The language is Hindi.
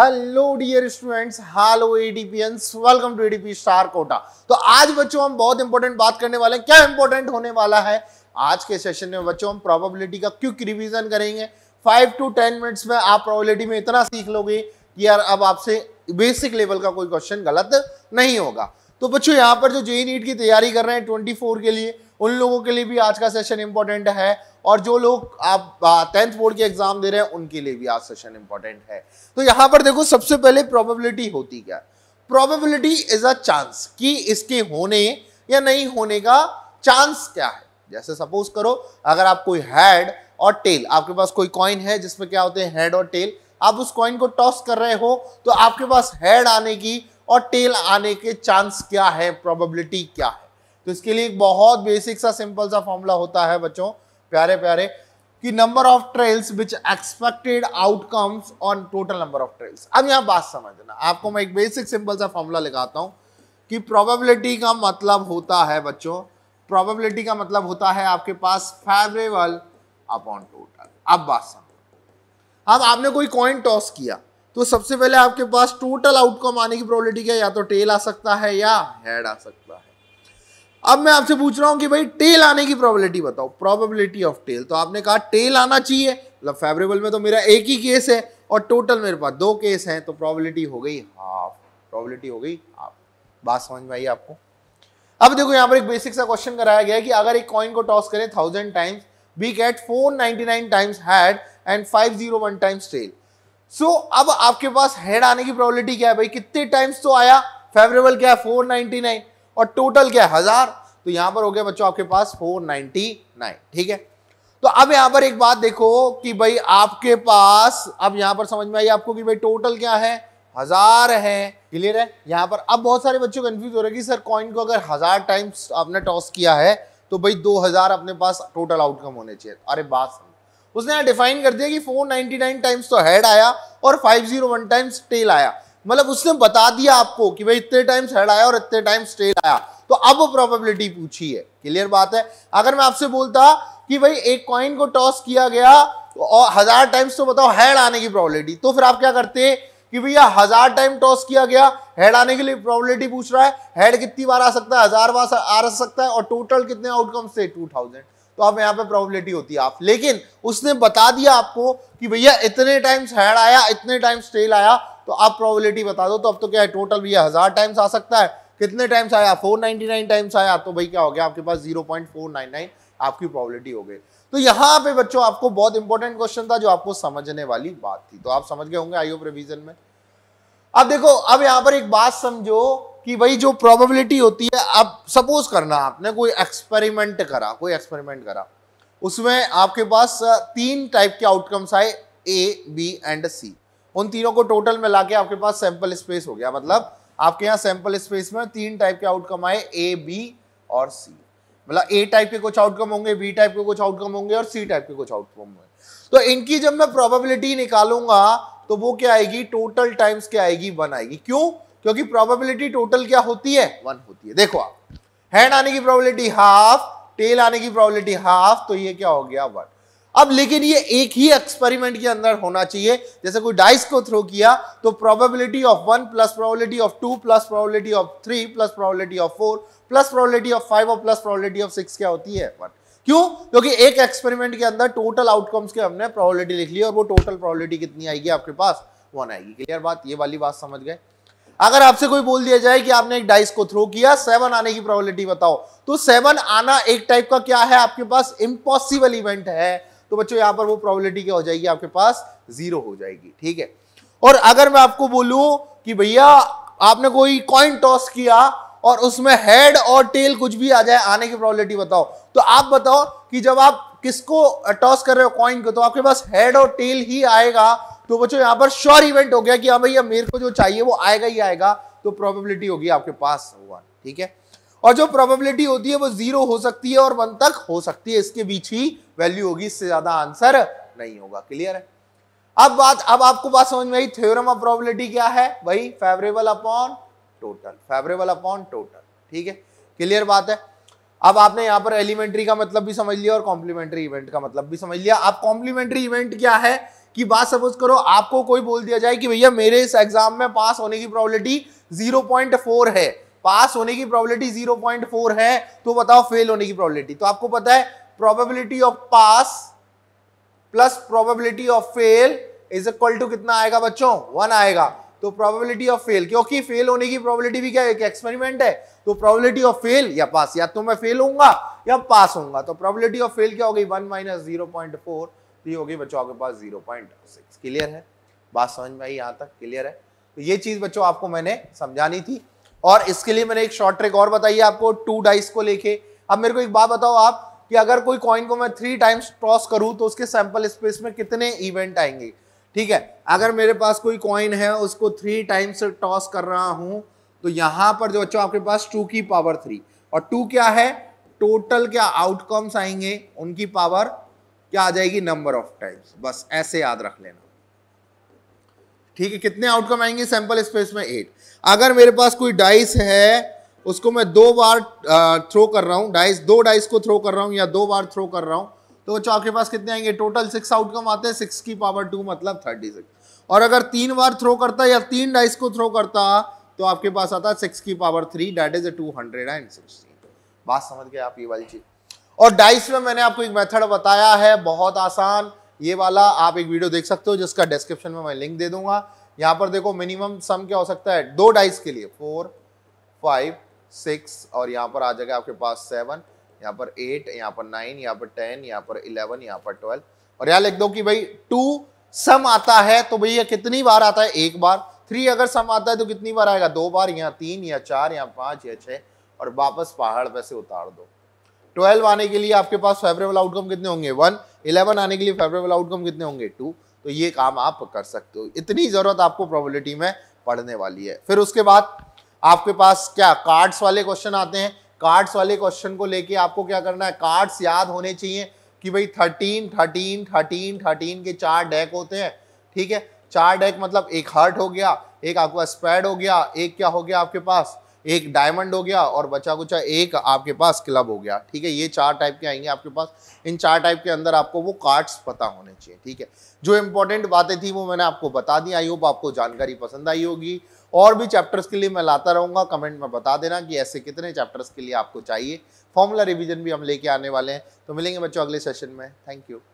हेलो डियर स्टूडेंट्स हेलो एडीपीएंस welcome to ADP star Kota तो आज बच्चों हम बहुत इंपॉर्टेंट बात करने वाले हैं क्या इंपॉर्टेंट होने वाला है आज के सेशन में बच्चों हम प्रोबेबिलिटी का क्विक रिवीजन करेंगे फाइव टू टेन मिनट्स में आप प्रोबेबिलिटी में इतना सीख लोगे कि यार अब आपसे बेसिक लेवल का कोई क्वेश्चन गलत नहीं होगा तो बच्चों यहाँ पर जो JEE NEET e e e की तैयारी कर रहे हैं ट्वेंटी के लिए उन लोगों के लिए भी आज का सेशन इंपॉर्टेंट है और जो लोग आप टेंथ बोर्ड के एग्जाम दे रहे हैं उनके लिए भी आज सेशन इंपॉर्टेंट है तो यहाँ पर देखो सबसे पहले प्रोबेबिलिटी होती क्या प्रोबेबिलिटी इज अ चांस कि इसके होने या नहीं होने का चांस क्या है जैसे सपोज करो अगर आप कोई हेड और टेल आपके पास कोई कॉइन है जिसमें क्या होते हैं हेड और टेल आप उस कॉइन को टॉस कर रहे हो तो आपके पास हेड आने की और टेल आने के चांस क्या है प्रोबेबिलिटी क्या है तो इसके लिए एक बहुत बेसिक सा सिंपल सा फॉर्मूला होता है बच्चों प्यारे प्यारे कि number of trials which expected outcomes on total number of trials अब यहां बात समझना आपको मैं एक बेसिक सिंपल सा फॉर्मूला लिखाता हूँ कि प्रोबेबिलिटी का मतलब होता है बच्चों प्रोबेबिलिटी का मतलब होता है आपके पास फेवरेबल अपॉन टोटल अब बात समझ अब आपने कोई कॉइन टॉस किया तो सबसे पहले आपके पास टोटल आउटकम आने की प्रोबेबिलिटी क्या या तो टेल आ सकता है या हेड आ सकता है अब मैं आपसे पूछ रहा हूं कि भाई टेल आने की प्रोबेबिलिटी बताओ प्रोबेबिलिटी ऑफ टेल तो आपने कहा टेल आना चाहिए मतलब फेवरेबल में तो मेरा एक ही केस है और टोटल मेरे पास दो केस हैं तो प्रोबेबिलिटी हो गई हाफ प्रोबेबिलिटी हो गई हाफ बात समझ में आई आपको अब देखो यहाँ पर एक बेसिक सा क्वेश्चन कराया गया कि अगर एक कॉइन को टॉस करें thousand times we get four nine times head and five times tail so अब आपके पास हेड आने की प्रोबेबिलिटी क्या है भाई कितने टाइम्स तो आया फेवरेबल क्या है फोर नाइन और टोटल क्या है हजार तो यहां पर हो गया बच्चों आपके पास 499 ठीक है तो अब यहां पर एक बात देखो कि भाई आपके पास अब यहां पर समझ में आई आपको कि भाई टोटल क्या है हजार है क्लियर है यहां पर अब बहुत सारे बच्चों कंफ्यूज हो रहे कि सर कॉइन को अगर हजार टाइम्स आपने टॉस किया है तो भाई दो हजार अपने पास टोटल आउटकम होने चाहिए अरे बात समझ उसने डिफाइन कर दिया कि 499 टाइम्स तो हेड आया और 501 टाइम्स टेल आया मतलब उसने बता दिया आपको कि भाई इतने टाइम हेड आया और इतने टाइम स्टेल आया तो अब प्रोबेबिलिटी पूछी है क्लियर बात है अगर मैं आपसे बोलता कि भाई एक कॉइन को टॉस किया गया तो और हजार टाइम्स तो बताओ हेड आने की प्रोबेबिलिटी तो फिर आप क्या करते कि भैया हजार टाइम टॉस किया गया हेड आने के लिए प्रोबेबिलिटी पूछ रहा है हेड कितनी बार आ सकता है हजार बार आ सकता है और टोटल कितने आउटकम्स थे टू थाउजेंड तो आप यहाँ पे प्रोबेबिलिटी होती है आप लेकिन उसने बता दिया आपको कि भैया इतने टाइम्स हेड आया इतने टाइम्स टेल आया तो आप प्रोबेबिलिटी बता दो तो अब तो क्या है टोटल भी हज़ार टाइम्स आ सकता है कितने टाइम्स आया 499 टाइम्स आया तो भाई क्या हो गया आपके पास 0.499 आपकी प्रोबेबिलिटी हो गई तो यहाँ पे बच्चों आपको बहुत इंपॉर्टेंट क्वेश्चन था जो आपको समझने वाली बात थी तो आप समझ गए होंगे आईओ होप में अब देखो अब यहाँ पर एक बात समझो कि भाई जो प्रोबेबिलिटी होती है अब सपोज करना आपने कोई एक्सपेरिमेंट करा कोई एक्सपेरिमेंट करा उसमें आपके पास तीन टाइप के आउटकम्स आए ए बी एंड सी उन तीनों को टोटल मिला के आपके पास सैंपल स्पेस हो गया मतलब आपके यहाँ सैंपल स्पेस में तीन टाइप के आउटकम आए ए बी और सी मतलब ए टाइप के कुछ आउटकम होंगे बी टाइप के कुछ आउटकम होंगे और सी टाइप के कुछ आउटकम होंगे तो इनकी जब मैं प्रोबेबिलिटी निकालूंगा तो वो क्या आएगी टोटल टाइम्स क्या आएगी वन आएगी क्यों क्योंकि प्रोबेबिलिटी टोटल क्या होती है वन होती है देखो आप हैंड आने की प्रोबेबिलिटी हाफ टेल आने की प्रोबेबिलिटी हाफ तो ये क्या हो गया वन अब लेकिन ये एक ही एक्सपेरिमेंट के अंदर होना चाहिए जैसे कोई डाइस को थ्रो किया तो probability of one plus probability of two plus probability of three plus probability of four plus probability of five और प्लस प्रोबेबिलिटी ऑफ सिक्स क्या होती है वन क्यों क्योंकि एक एक्सपेरिमेंट के अंदर टोटल आउटकम्स के हमने प्रोबेबिलिटी लिख ली और वो टोटल प्रोबेबिलिटी कितनी आएगी आपके पास वन आएगी क्लियर बात ये वाली बात समझ गए अगर आपसे कोई बोल दिया जाए कि आपने एक डाइस को थ्रो किया सेवन आने की प्रोबेबिलिटी बताओ तो सेवन आना एक टाइप का क्या है आपके पास इम्पॉसिबल इवेंट है तो बच्चों यहाँ पर वो प्रॉबिलिटी क्या हो जाएगी आपके पास जीरो हो जाएगी ठीक है और अगर मैं आपको बोलू कि भैया आपने कोई कॉइन टॉस किया और उसमें हेड और टेल कुछ भी आ जाए आने की प्रॉबिलिटी बताओ तो आप बताओ कि जब आप किसको टॉस कर रहे हो कॉइन को तो आपके पास हेड और टेल ही आएगा तो बच्चों यहां पर श्योर इवेंट हो गया कि हाँ भैया मेरे को जो चाहिए वो आएगा ही आएगा तो प्रोबेबिलिटी होगी आपके पास हुआ ठीक है और जो प्रोबेबिलिटी होती है वो जीरो हो सकती है और वन तक हो सकती है इसके बीच ही वैल्यू होगी इससे ज्यादा आंसर नहीं होगा क्लियर है अब बात अब आपको बात समझ में आई थ्योरम ऑफ प्रोबेबिलिटी क्या है वही favourable upon total favourable upon total ठीक है क्लियर बात है अब आपने यहां पर एलिमेंट्री का मतलब भी समझ लिया और कॉम्प्लीमेंट्री इवेंट का मतलब भी समझ लिया आप कॉम्प्लीमेंट्री इवेंट क्या है कि बात सपोज करो आपको कोई बोल दिया जाए कि भैया मेरे इस एग्जाम में पास होने की प्रोबेबिलिटी फोर है पास होने की प्रोबेबिलिटी 0.4 है तो बताओ फेल होने की प्रोबेबिलिटी तो आपको पता है probability of pass plus probability of fail is equal to कितना आएगा बच्चों वन आएगा तो प्रोबेबिलिटी ऑफ फेल क्योंकि फेल होने की प्रोबेबिलिटी भी क्या है एक एक्सपेरिमेंट है तो प्रोबेबिलिटी ऑफ फेल या पास या तो मैं फेल होऊंगा या पास होऊंगा तो प्रोबेबिलिटी ऑफ फेल क्या हो गई one minus zero point four तो ये हो गई बच्चों आपके पास जीरो पॉइंट सिक्स क्लियर है बात समझ में आई यहाँ तक क्लियर है तो ये चीज़ बच्चों आपको मैंने समझानी थी और इसके लिए मैंने एक शॉर्ट ट्रिक और बताई आपको टू डाइस को लेके अब मेरे को एक बात बताओ आप कि अगर कोई कॉइन को मैं थ्री टाइम्स टॉस करूं तो उसके सैंपल स्पेस में कितने इवेंट आएंगे ठीक है अगर मेरे पास कोई कॉइन है उसको थ्री टाइम्स टॉस कर रहा हूं तो यहां पर जो बच्चों आपके पास टू की पावर थ्री और टू क्या है टोटल क्या आउटकम्स आएंगे उनकी पावर क्या आ जाएगी नंबर ऑफ टाइम्स बस ऐसे याद रख लेना ठीक है कितने आउटकम आएंगे सैंपल स्पेस में एट अगर मेरे पास कोई डाइस है उसको मैं दो बार थ्रो कर रहा हूँ डाइस दो डाइस को थ्रो कर रहा हूँ या दो बार थ्रो कर रहा हूँ तो बच्चों आपके पास कितने आएंगे टोटल सिक्स आउटकम आते हैं सिक्स की पावर टू मतलब थर्टी सिक्स और अगर तीन बार थ्रो करता या तीन डाइस को थ्रो करता तो आपके पास आता है सिक्स की power three that is a two hundred and sixteen बात समझ गए आप ये वाली चीज़ और डाइस में मैंने आपको एक मेथड बताया है बहुत आसान ये वाला आप एक वीडियो देख सकते हो जिसका डिस्क्रिप्शन में मैं लिंक दे दूंगा यहाँ पर देखो मिनिमम सम क्या हो सकता है दो डाइस के लिए फोर फाइव सिक्स और यहाँ पर आ जाएगा आपके पास सेवन यहाँ पर एट यहाँ पर नाइन यहाँ पर टेन यहाँ पर इलेवन यहाँ पर ट्वेल्व और यहाँ लिख दो कि भाई टू सम आता है तो भैया कितनी बार आता है एक बार थ्री अगर सम आता है तो कितनी बार आएगा दो बार यहाँ तीन या चार या पांच या छह और वापस पहाड़ पे से उतार दो ट्वेल्व आने के लिए आपके पास फेवरेबल आउटकम कितने होंगे वन इलेवन आने के लिए फेवरेबल आउटकम कितने होंगे टू तो ये काम आप कर सकते हो इतनी ज़रूरत आपको प्रोबेबिलिटी में पढ़ने वाली है फिर उसके बाद आपके पास क्या कार्ड्स वाले क्वेश्चन आते हैं कार्ड्स वाले क्वेश्चन को लेके आपको क्या करना है कार्ड्स याद होने चाहिए कि भाई थर्टीन थर्टीन थर्टीन थर्टीन के चार डेक होते हैं ठीक है चार डेक मतलब एक हार्ट हो गया एक आपका स्पैड हो गया एक क्या हो गया आपके पास एक डायमंड हो गया और बचा कुचा एक आपके पास क्लब हो गया ठीक है ये चार टाइप के आएंगे आपके पास इन चार टाइप के अंदर आपको वो कार्ड्स पता होने चाहिए ठीक है जो इंपॉर्टेंट बातें थी वो मैंने आपको बता दी आई होप आपको जानकारी पसंद आई होगी और भी चैप्टर्स के लिए मैं लाता रहूंगा कमेंट में बता देना कि ऐसे कितने चैप्टर्स के लिए आपको चाहिए फॉर्मूला रिविजन भी हम लेके आने वाले हैं तो मिलेंगे बच्चों अगले सेशन में थैंक यू